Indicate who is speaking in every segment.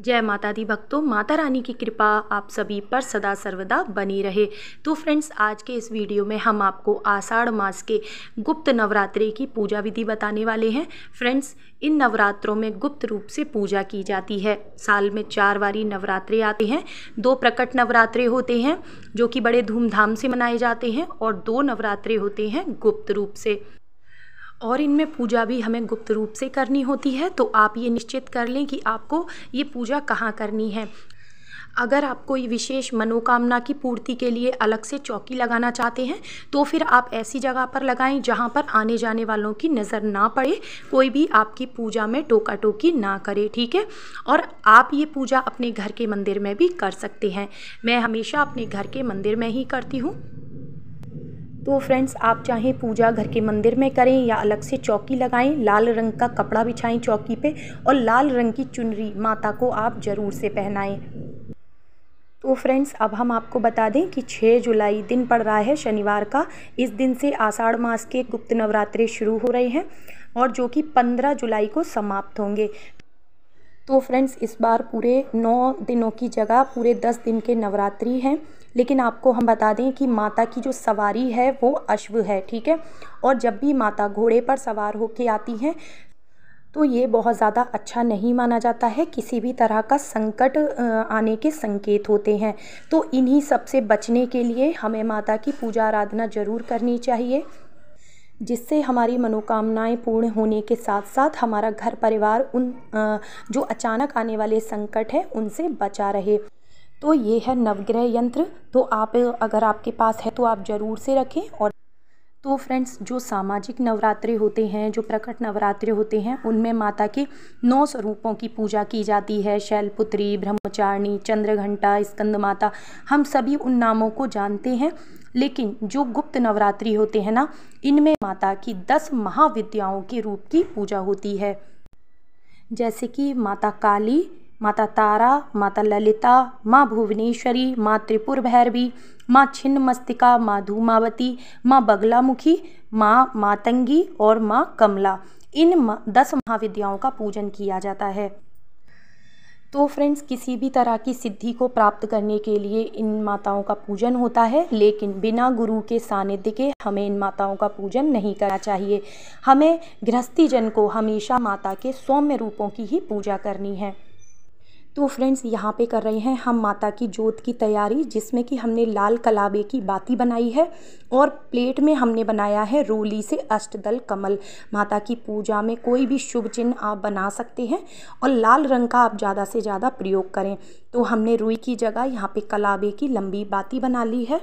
Speaker 1: जय माता दी भक्तों माता रानी की कृपा आप सभी पर सदा सर्वदा बनी रहे तो फ्रेंड्स आज के इस वीडियो में हम आपको आषाढ़ मास के गुप्त नवरात्रि की पूजा विधि बताने वाले हैं फ्रेंड्स इन नवरात्रों में गुप्त रूप से पूजा की जाती है साल में चार बारी नवरात्रे आते हैं दो प्रकट नवरात्रे होते हैं जो कि बड़े धूमधाम से मनाए जाते हैं और दो नवरात्रे होते हैं गुप्त रूप से और इनमें पूजा भी हमें गुप्त रूप से करनी होती है तो आप ये निश्चित कर लें कि आपको ये पूजा कहाँ करनी है अगर आप कोई विशेष मनोकामना की पूर्ति के लिए अलग से चौकी लगाना चाहते हैं तो फिर आप ऐसी जगह पर लगाएं जहां पर आने जाने वालों की नज़र ना पड़े कोई भी आपकी पूजा में टोका टोकी ना करे ठीक है और आप ये पूजा अपने घर के मंदिर में भी कर सकते हैं मैं हमेशा अपने घर के मंदिर में ही करती हूँ तो फ्रेंड्स आप चाहें पूजा घर के मंदिर में करें या अलग से चौकी लगाएं लाल रंग का कपड़ा बिछाएं चौकी पे और लाल रंग की चुनरी माता को आप ज़रूर से पहनाएं तो फ्रेंड्स अब हम आपको बता दें कि 6 जुलाई दिन पड़ रहा है शनिवार का इस दिन से आषाढ़ मास के गुप्त नवरात्रे शुरू हो रहे हैं और जो कि पंद्रह जुलाई को समाप्त होंगे तो फ्रेंड्स इस बार पूरे नौ दिनों की जगह पूरे दस दिन के नवरात्रि हैं लेकिन आपको हम बता दें कि माता की जो सवारी है वो अश्व है ठीक है और जब भी माता घोड़े पर सवार होके आती हैं तो ये बहुत ज़्यादा अच्छा नहीं माना जाता है किसी भी तरह का संकट आने के संकेत होते हैं तो इन्हीं सबसे बचने के लिए हमें माता की पूजा आराधना ज़रूर करनी चाहिए जिससे हमारी मनोकामनाएं पूर्ण होने के साथ साथ हमारा घर परिवार उन जो अचानक आने वाले संकट है उनसे बचा रहे तो ये है नवग्रह यंत्र तो आप अगर आपके पास है तो आप ज़रूर से रखें और तो फ्रेंड्स जो सामाजिक नवरात्रे होते हैं जो प्रकट नवरात्रे होते हैं उनमें माता के नौ स्वरूपों की पूजा की जाती है शैलपुत्री ब्रह्मचारिणी चंद्रघंटा स्कंद माता हम सभी उन नामों को जानते हैं लेकिन जो गुप्त नवरात्रि होते हैं ना इनमें माता की दस महाविद्याओं के रूप की पूजा होती है जैसे कि माता काली माता तारा माता ललिता माँ भुवनेश्वरी माँ त्रिपुर भैरवी माँ छिन्न मस्तिका माँ धूमावती माँ बगलामुखी माँ मातंगी और माँ कमला इन दस महाविद्याओं का पूजन किया जाता है तो फ्रेंड्स किसी भी तरह की सिद्धि को प्राप्त करने के लिए इन माताओं का पूजन होता है लेकिन बिना गुरु के सानिध्य के हमें इन माताओं का पूजन नहीं करना चाहिए हमें गृहस्थी जन को हमेशा माता के सौम्य रूपों की ही पूजा करनी है तो फ्रेंड्स यहाँ पे कर रहे हैं हम माता की जोत की तैयारी जिसमें कि हमने लाल कलाबे की बाती बनाई है और प्लेट में हमने बनाया है रोली से अष्टदल कमल माता की पूजा में कोई भी शुभ चिन्ह आप बना सकते हैं और लाल रंग का आप ज़्यादा से ज़्यादा प्रयोग करें तो हमने रुई की जगह यहाँ पे कलाबे की लंबी बाती बना ली है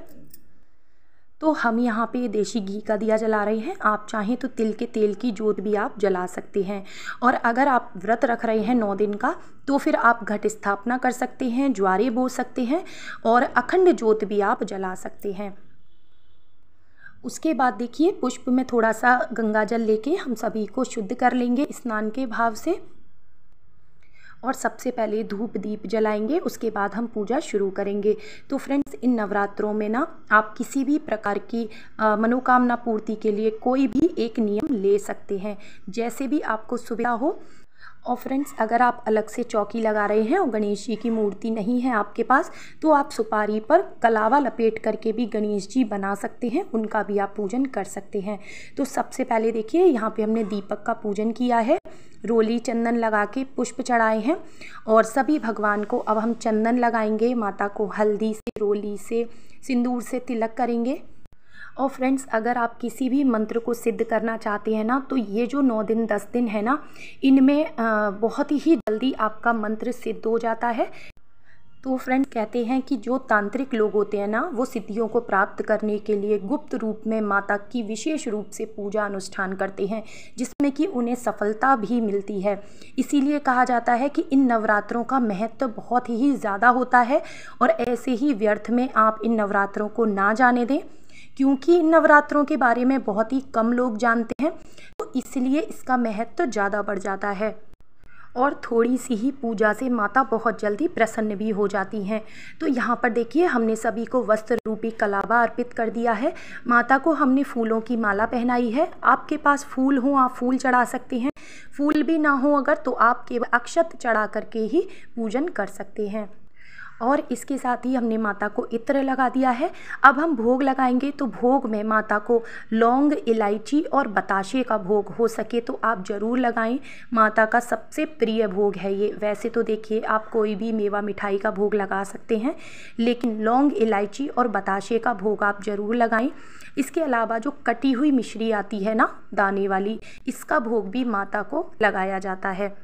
Speaker 1: तो हम यहाँ पे देशी घी का दिया जला रहे हैं आप चाहें तो तिल के तेल की जोत भी आप जला सकते हैं और अगर आप व्रत रख रहे हैं नौ दिन का तो फिर आप घट स्थापना कर सकते हैं ज्वारे बो सकते हैं और अखंड जोत भी आप जला सकते हैं उसके बाद देखिए पुष्प में थोड़ा सा गंगा जल लेके हम सभी को शुद्ध कर लेंगे स्नान के भाव से और सबसे पहले धूप दीप जलाएंगे उसके बाद हम पूजा शुरू करेंगे तो फ्रेंड्स इन नवरात्रों में ना आप किसी भी प्रकार की मनोकामना पूर्ति के लिए कोई भी एक नियम ले सकते हैं जैसे भी आपको सुविधा हो और फ्रेंड्स अगर आप अलग से चौकी लगा रहे हैं और गणेश जी की मूर्ति नहीं है आपके पास तो आप सुपारी पर कलावा लपेट करके भी गणेश जी बना सकते हैं उनका भी आप पूजन कर सकते हैं तो सबसे पहले देखिए यहाँ पे हमने दीपक का पूजन किया है रोली चंदन लगा के पुष्प चढ़ाए हैं और सभी भगवान को अब हम चंदन लगाएंगे माता को हल्दी से रोली से सिंदूर से तिलक करेंगे और फ्रेंड्स अगर आप किसी भी मंत्र को सिद्ध करना चाहते हैं ना तो ये जो नौ दिन दस दिन है ना इनमें बहुत ही जल्दी आपका मंत्र सिद्ध हो जाता है तो फ्रेंड कहते हैं कि जो तांत्रिक लोग होते हैं ना वो सिद्धियों को प्राप्त करने के लिए गुप्त रूप में माता की विशेष रूप से पूजा अनुष्ठान करते हैं जिसमें कि उन्हें सफलता भी मिलती है इसीलिए कहा जाता है कि इन नवरात्रों का महत्व बहुत ही ज़्यादा होता है और ऐसे ही व्यर्थ में आप इन नवरात्रों को ना जाने दें क्योंकि इन नवरात्रों के बारे में बहुत ही कम लोग जानते हैं तो इसलिए इसका महत्व ज़्यादा बढ़ जाता है और थोड़ी सी ही पूजा से माता बहुत जल्दी प्रसन्न भी हो जाती हैं तो यहाँ पर देखिए हमने सभी को वस्त्र रूपी कलावा अर्पित कर दिया है माता को हमने फूलों की माला पहनाई है आपके पास फूल हो आप फूल चढ़ा सकते हैं फूल भी ना हो अगर तो आप केवल अक्षत चढ़ा करके ही पूजन कर सकते हैं और इसके साथ ही हमने माता को इत्र लगा दिया है अब हम भोग लगाएंगे तो भोग में माता को लौंग इलायची और बताशे का भोग हो सके तो आप ज़रूर लगाएं माता का सबसे प्रिय भोग है ये वैसे तो देखिए आप कोई भी मेवा मिठाई का भोग लगा सकते हैं लेकिन लौंग इलायची और बताशे का भोग आप ज़रूर लगाएं इसके अलावा जो कटी हुई मिश्री आती है ना दाने वाली इसका भोग भी माता को लगाया जाता है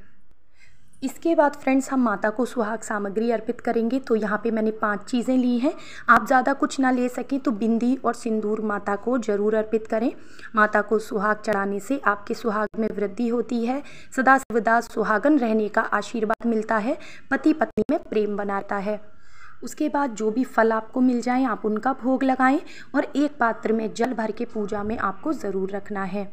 Speaker 1: इसके बाद फ्रेंड्स हम माता को सुहाग सामग्री अर्पित करेंगे तो यहाँ पे मैंने पांच चीज़ें ली हैं आप ज़्यादा कुछ ना ले सकें तो बिंदी और सिंदूर माता को ज़रूर अर्पित करें माता को सुहाग चढ़ाने से आपके सुहाग में वृद्धि होती है सदा सर्वदा सुहागन रहने का आशीर्वाद मिलता है पति पत्नी में प्रेम बनाता है उसके बाद जो भी फल आपको मिल जाए आप उनका भोग लगाएं और एक पात्र में जल भर के पूजा में आपको ज़रूर रखना है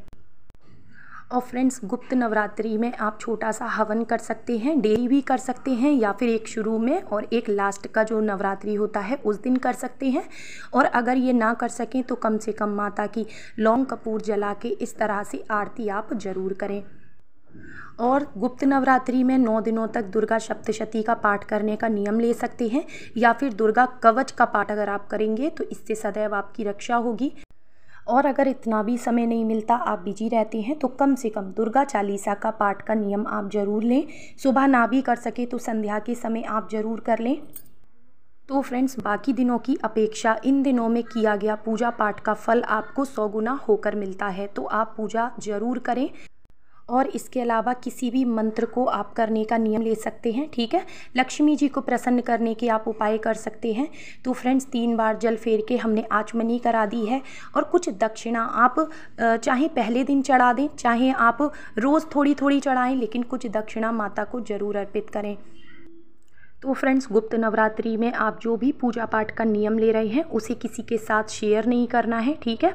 Speaker 1: और फ्रेंड्स गुप्त नवरात्रि में आप छोटा सा हवन कर सकते हैं डेली भी कर सकते हैं या फिर एक शुरू में और एक लास्ट का जो नवरात्रि होता है उस दिन कर सकते हैं और अगर ये ना कर सकें तो कम से कम माता की लौंग कपूर जला के इस तरह से आरती आप ज़रूर करें और गुप्त नवरात्रि में नौ दिनों तक दुर्गा सप्तशती का पाठ करने का नियम ले सकते हैं या फिर दुर्गा कवच का पाठ अगर आप करेंगे तो इससे सदैव आपकी रक्षा होगी और अगर इतना भी समय नहीं मिलता आप बिजी रहते हैं तो कम से कम दुर्गा चालीसा का पाठ का नियम आप ज़रूर लें सुबह ना भी कर सके तो संध्या के समय आप ज़रूर कर लें तो फ्रेंड्स बाकी दिनों की अपेक्षा इन दिनों में किया गया पूजा पाठ का फल आपको सौ गुना होकर मिलता है तो आप पूजा ज़रूर करें और इसके अलावा किसी भी मंत्र को आप करने का नियम ले सकते हैं ठीक है लक्ष्मी जी को प्रसन्न करने के आप उपाय कर सकते हैं तो फ्रेंड्स तीन बार जल फेर के हमने आचमनी करा दी है और कुछ दक्षिणा आप चाहे पहले दिन चढ़ा दें चाहे आप रोज़ थोड़ी थोड़ी चढ़ाएं लेकिन कुछ दक्षिणा माता को ज़रूर अर्पित करें तो फ्रेंड्स गुप्त नवरात्रि में आप जो भी पूजा पाठ का नियम ले रहे हैं उसे किसी के साथ शेयर नहीं करना है ठीक है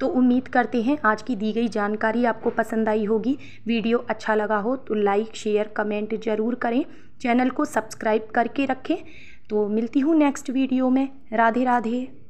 Speaker 1: तो उम्मीद करते हैं आज की दी गई जानकारी आपको पसंद आई होगी वीडियो अच्छा लगा हो तो लाइक शेयर कमेंट ज़रूर करें चैनल को सब्सक्राइब करके रखें तो मिलती हूँ नेक्स्ट वीडियो में राधे राधे